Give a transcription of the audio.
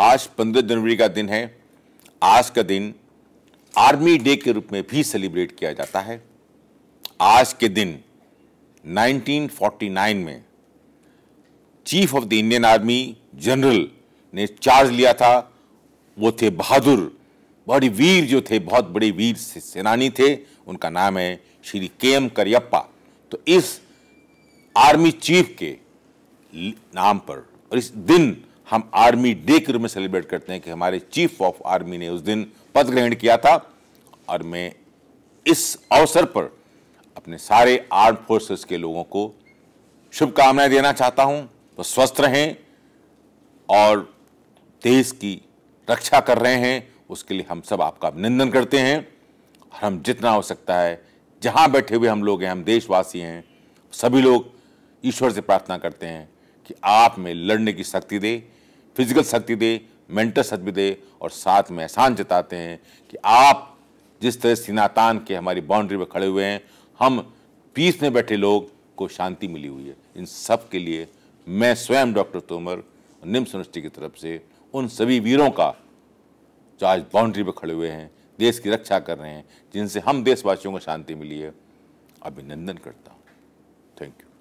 आज 15 जनवरी का दिन है आज का दिन आर्मी डे के रूप में भी सेलिब्रेट किया जाता है आज के दिन 1949 में chief of the Indian army general ने चार्ज लिया था वो थे बहादुर बड़ी वीर जो थे बहुत बड़े वीर से सेनानी थे उनका नाम है श्री के एम करियप्पा तो इस आर्मी चीफ के नाम पर और इस दिन हम आर्मी डे के रूप में सेलिब्रेट करते हैं कि हमारे चीफ ऑफ आर्मी ने उस दिन पद ग्रहण किया था और मैं इस अवसर पर अपने सारे आर्म फोर्सेस के लोगों को शुभकामनाएं देना चाहता हूं वो स्वस्थ रहें और देश की रक्षा कर रहे हैं उसके लिए हम सब आपका अभिनंदन करते हैं और हम जितना हो सकता है जहां बैठे हुए हम लोग हैं हम देशवासी हैं सभी लोग ईश्वर से प्रार्थना करते हैं कि आप में लड़ने की शक्ति दे फिजिकल शक्ति दे मेंटल शक्ति दे और साथ में एहसान जताते हैं कि आप जिस तरह सिनातान के हमारी बाउंड्री पर खड़े हुए हैं हम पीस में बैठे लोग को शांति मिली हुई है इन सब के लिए मैं स्वयं डॉक्टर तोमर निम्स यूनिवर्सिटी की तरफ से उन सभी वीरों का जो आज बाउंड्री पर खड़े हुए हैं देश की रक्षा कर रहे हैं जिनसे हम देशवासियों को शांति मिली है अभिनंदन करता हूँ थैंक यू